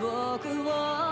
僕を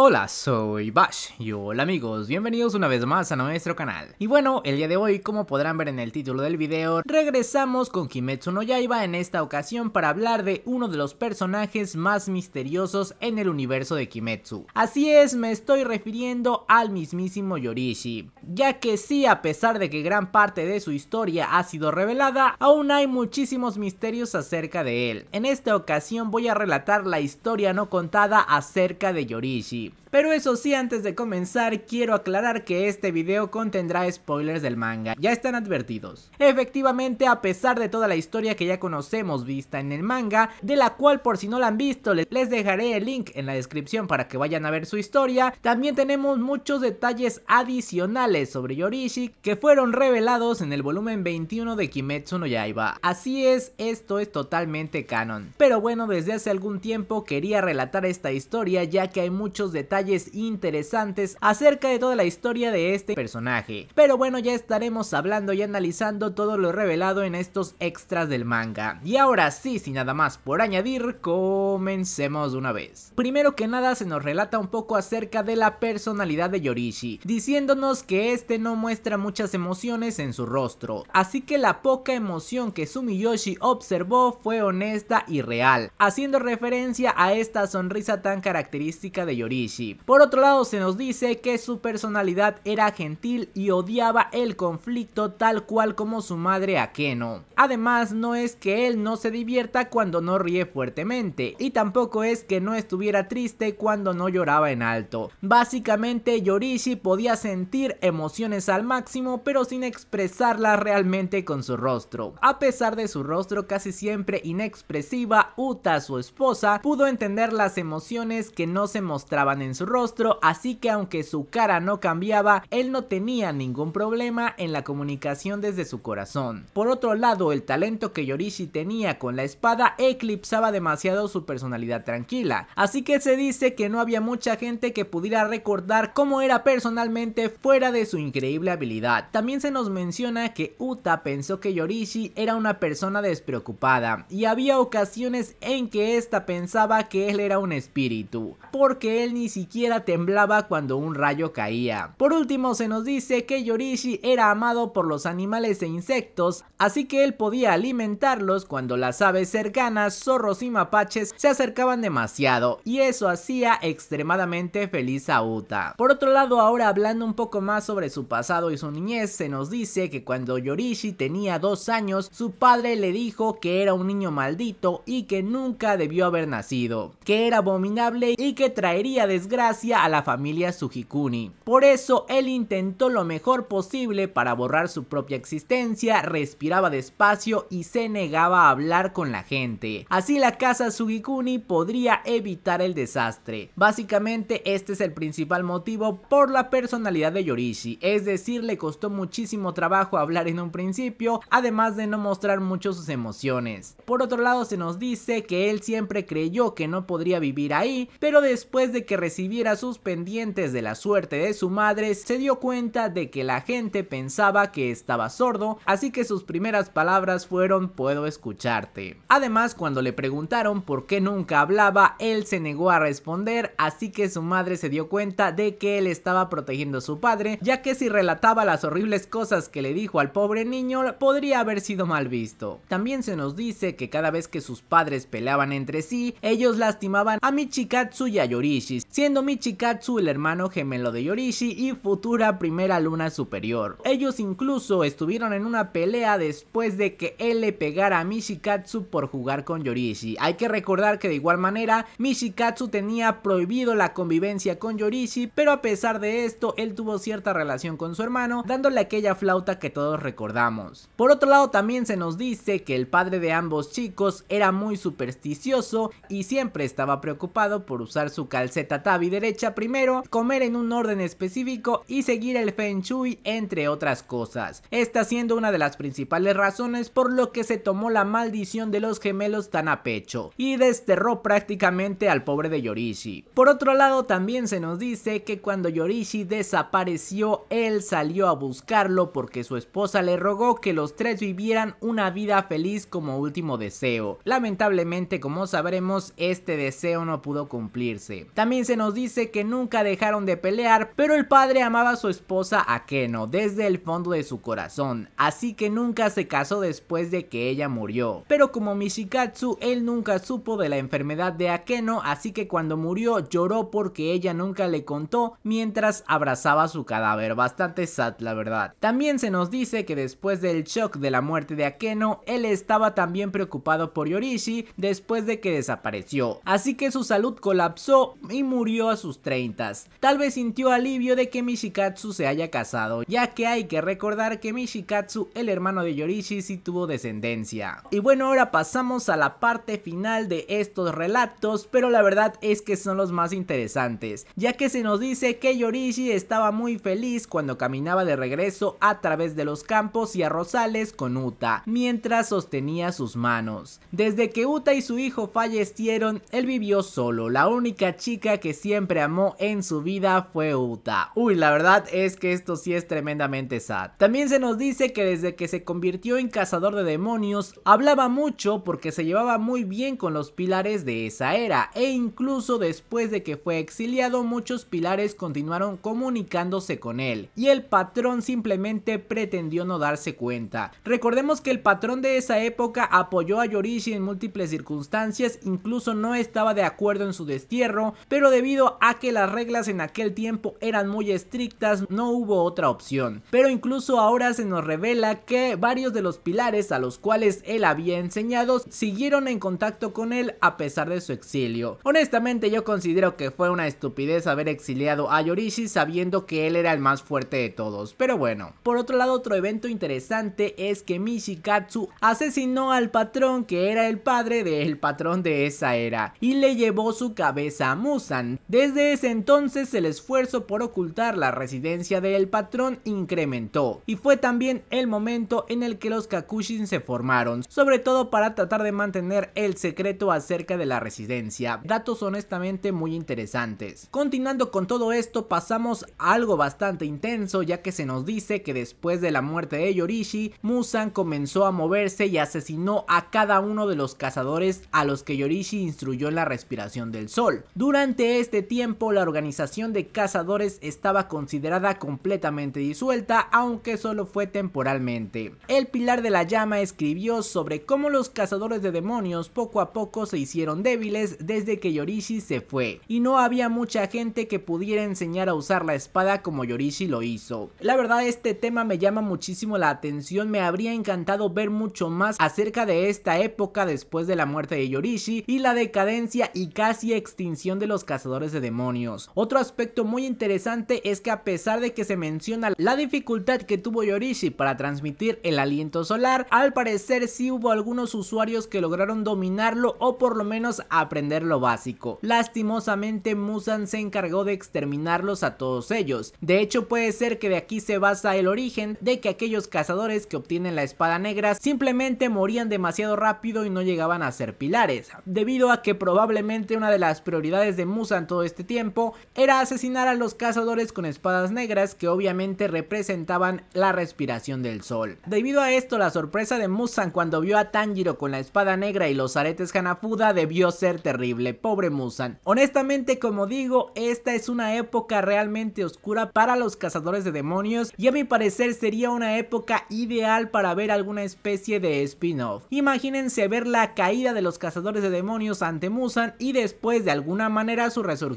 Hola, soy Bash y hola amigos, bienvenidos una vez más a nuestro canal. Y bueno, el día de hoy, como podrán ver en el título del video, regresamos con Kimetsu no Yaiba en esta ocasión para hablar de uno de los personajes más misteriosos en el universo de Kimetsu. Así es, me estoy refiriendo al mismísimo Yorishi, ya que sí, a pesar de que gran parte de su historia ha sido revelada, aún hay muchísimos misterios acerca de él. En esta ocasión voy a relatar la historia no contada acerca de Yorishi. keep Pero eso sí, antes de comenzar, quiero aclarar que este video contendrá spoilers del manga, ya están advertidos. Efectivamente, a pesar de toda la historia que ya conocemos vista en el manga, de la cual por si no la han visto les dejaré el link en la descripción para que vayan a ver su historia, también tenemos muchos detalles adicionales sobre Yorishi que fueron revelados en el volumen 21 de Kimetsu no Yaiba. Así es, esto es totalmente canon. Pero bueno, desde hace algún tiempo quería relatar esta historia ya que hay muchos detalles interesantes acerca de toda la historia de este personaje. Pero bueno, ya estaremos hablando y analizando todo lo revelado en estos extras del manga. Y ahora sí, sin nada más por añadir, comencemos una vez. Primero que nada se nos relata un poco acerca de la personalidad de Yorishi, diciéndonos que este no muestra muchas emociones en su rostro, así que la poca emoción que Sumiyoshi observó fue honesta y real, haciendo referencia a esta sonrisa tan característica de Yorishi por otro lado se nos dice que su personalidad era gentil y odiaba el conflicto tal cual como su madre Akeno. Además no es que él no se divierta cuando no ríe fuertemente y tampoco es que no estuviera triste cuando no lloraba en alto. Básicamente Yorishi podía sentir emociones al máximo pero sin expresarlas realmente con su rostro. A pesar de su rostro casi siempre inexpresiva, Uta su esposa pudo entender las emociones que no se mostraban en rostro, así que aunque su cara no cambiaba, él no tenía ningún problema en la comunicación desde su corazón. Por otro lado, el talento que Yorishi tenía con la espada eclipsaba demasiado su personalidad tranquila, así que se dice que no había mucha gente que pudiera recordar cómo era personalmente fuera de su increíble habilidad. También se nos menciona que Uta pensó que Yorishi era una persona despreocupada y había ocasiones en que esta pensaba que él era un espíritu, porque él ni siquiera siquiera temblaba cuando un rayo caía. Por último se nos dice que Yorishi era amado por los animales e insectos, así que él podía alimentarlos cuando las aves cercanas, zorros y mapaches se acercaban demasiado y eso hacía extremadamente feliz a Uta. Por otro lado ahora hablando un poco más sobre su pasado y su niñez se nos dice que cuando Yorishi tenía dos años su padre le dijo que era un niño maldito y que nunca debió haber nacido, que era abominable y que traería desgracia a la familia Sugikuni. Por eso él intentó lo mejor posible para borrar su propia existencia, respiraba despacio y se negaba a hablar con la gente. Así la casa Sugikuni podría evitar el desastre. Básicamente este es el principal motivo por la personalidad de Yorishi, es decir, le costó muchísimo trabajo hablar en un principio, además de no mostrar mucho sus emociones. Por otro lado se nos dice que él siempre creyó que no podría vivir ahí, pero después de que recibió viera sus pendientes de la suerte de su madre, se dio cuenta de que la gente pensaba que estaba sordo, así que sus primeras palabras fueron puedo escucharte. Además, cuando le preguntaron por qué nunca hablaba, él se negó a responder, así que su madre se dio cuenta de que él estaba protegiendo a su padre, ya que si relataba las horribles cosas que le dijo al pobre niño, podría haber sido mal visto. También se nos dice que cada vez que sus padres peleaban entre sí, ellos lastimaban a Michikatsu y a Yorishi, siendo Michikatsu el hermano gemelo de Yorishi y futura primera luna superior. Ellos incluso estuvieron en una pelea después de que él le pegara a Michikatsu por jugar con Yorishi. Hay que recordar que de igual manera Michikatsu tenía prohibido la convivencia con Yorishi, pero a pesar de esto él tuvo cierta relación con su hermano, dándole aquella flauta que todos recordamos. Por otro lado también se nos dice que el padre de ambos chicos era muy supersticioso y siempre estaba preocupado por usar su calceta tabi derecha primero, comer en un orden específico y seguir el Feng Shui entre otras cosas. Esta siendo una de las principales razones por lo que se tomó la maldición de los gemelos tan a pecho y desterró prácticamente al pobre de Yorishi. Por otro lado también se nos dice que cuando Yorishi desapareció él salió a buscarlo porque su esposa le rogó que los tres vivieran una vida feliz como último deseo. Lamentablemente como sabremos este deseo no pudo cumplirse. También se nos dice que nunca dejaron de pelear, pero el padre amaba a su esposa Akeno desde el fondo de su corazón, así que nunca se casó después de que ella murió. Pero como Mishikatsu, él nunca supo de la enfermedad de Akeno, así que cuando murió lloró porque ella nunca le contó mientras abrazaba su cadáver, bastante sad la verdad. También se nos dice que después del shock de la muerte de Akeno, él estaba también preocupado por Yorishi después de que desapareció, así que su salud colapsó y murió a sus 30. Tal vez sintió alivio de que Mishikatsu se haya casado, ya que hay que recordar que Mishikatsu, el hermano de Yorishi, sí tuvo descendencia. Y bueno, ahora pasamos a la parte final de estos relatos, pero la verdad es que son los más interesantes, ya que se nos dice que Yorishi estaba muy feliz cuando caminaba de regreso a través de los campos y arrozales con Uta, mientras sostenía sus manos. Desde que Uta y su hijo fallecieron, él vivió solo, la única chica que siempre amó en su vida fue Uta. Uy, la verdad es que esto sí es tremendamente sad. También se nos dice que desde que se convirtió en cazador de demonios, hablaba mucho porque se llevaba muy bien con los pilares de esa era e incluso después de que fue exiliado muchos pilares continuaron comunicándose con él y el patrón simplemente pretendió no darse cuenta. Recordemos que el patrón de esa época apoyó a Yorishi en múltiples circunstancias, incluso no estaba de acuerdo en su destierro, pero debido a que las reglas en aquel tiempo eran muy estrictas, no hubo otra opción. Pero incluso ahora se nos revela que varios de los pilares a los cuales él había enseñado siguieron en contacto con él a pesar de su exilio. Honestamente yo considero que fue una estupidez haber exiliado a Yorishi sabiendo que él era el más fuerte de todos, pero bueno. Por otro lado otro evento interesante es que Mishikatsu asesinó al patrón que era el padre del patrón de esa era y le llevó su cabeza a Musan. Desde ese entonces el esfuerzo por ocultar la residencia del patrón incrementó y fue también el momento en el que los Kakushin se formaron, sobre todo para tratar de mantener el secreto acerca de la residencia, datos honestamente muy interesantes. Continuando con todo esto pasamos a algo bastante intenso ya que se nos dice que después de la muerte de Yorishi, Musan comenzó a moverse y asesinó a cada uno de los cazadores a los que Yorishi instruyó en la respiración del sol. Durante este este tiempo la organización de cazadores estaba considerada completamente disuelta, aunque solo fue temporalmente. El Pilar de la Llama escribió sobre cómo los cazadores de demonios poco a poco se hicieron débiles desde que Yorishi se fue, y no había mucha gente que pudiera enseñar a usar la espada como Yorishi lo hizo. La verdad este tema me llama muchísimo la atención, me habría encantado ver mucho más acerca de esta época después de la muerte de Yorishi y la decadencia y casi extinción de los cazadores de demonios. Otro aspecto muy interesante es que a pesar de que se menciona la dificultad que tuvo Yorishi para transmitir el aliento solar, al parecer sí hubo algunos usuarios que lograron dominarlo o por lo menos aprender lo básico. Lastimosamente Musan se encargó de exterminarlos a todos ellos. De hecho puede ser que de aquí se basa el origen de que aquellos cazadores que obtienen la espada negra simplemente morían demasiado rápido y no llegaban a ser pilares, debido a que probablemente una de las prioridades de Musan este tiempo era asesinar a los cazadores con espadas negras que obviamente representaban la respiración del sol. Debido a esto, la sorpresa de Musan cuando vio a Tanjiro con la espada negra y los aretes Hanafuda debió ser terrible, pobre Musan. Honestamente, como digo, esta es una época realmente oscura para los cazadores de demonios y a mi parecer sería una época ideal para ver alguna especie de spin-off. Imagínense ver la caída de los cazadores de demonios ante Musan y después de alguna manera su resolución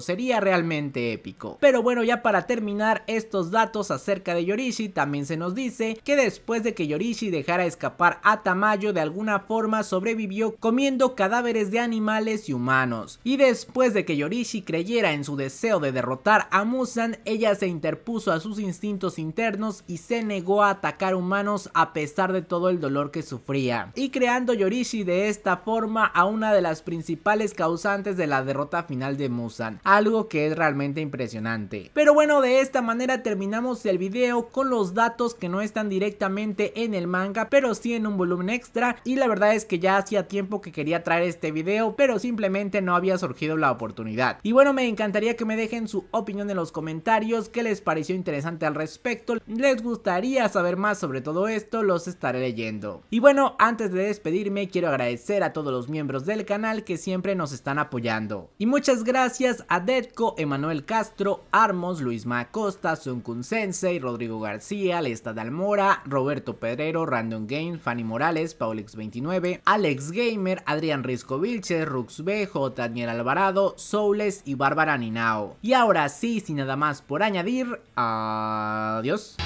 sería realmente épico. Pero bueno, ya para terminar estos datos acerca de Yorishi, también se nos dice que después de que Yorishi dejara escapar a Tamayo, de alguna forma sobrevivió comiendo cadáveres de animales y humanos. Y después de que Yorishi creyera en su deseo de derrotar a Musan, ella se interpuso a sus instintos internos y se negó a atacar humanos a pesar de todo el dolor que sufría. Y creando Yorishi de esta forma a una de las principales causantes de la derrota final de Musan, algo que es realmente impresionante. Pero bueno, de esta manera terminamos el video con los datos que no están directamente en el manga, pero sí en un volumen extra y la verdad es que ya hacía tiempo que quería traer este video, pero simplemente no había surgido la oportunidad. Y bueno, me encantaría que me dejen su opinión en los comentarios, que les pareció interesante al respecto, les gustaría saber más sobre todo esto, los estaré leyendo. Y bueno, antes de despedirme, quiero agradecer a todos los miembros del canal que siempre nos están apoyando. Y muchas gracias a Detco, Emanuel Castro, Armos, Luis Macosta, Sunkun Sensei, Rodrigo García, Lesta Dalmora, Roberto Pedrero, Random Game, Fanny Morales, Paulix29, Alex Gamer, Adrián Risco Vilches, Rux Daniel Alvarado, Soules y Bárbara Ninao. Y ahora sí, sin nada más por añadir, adiós.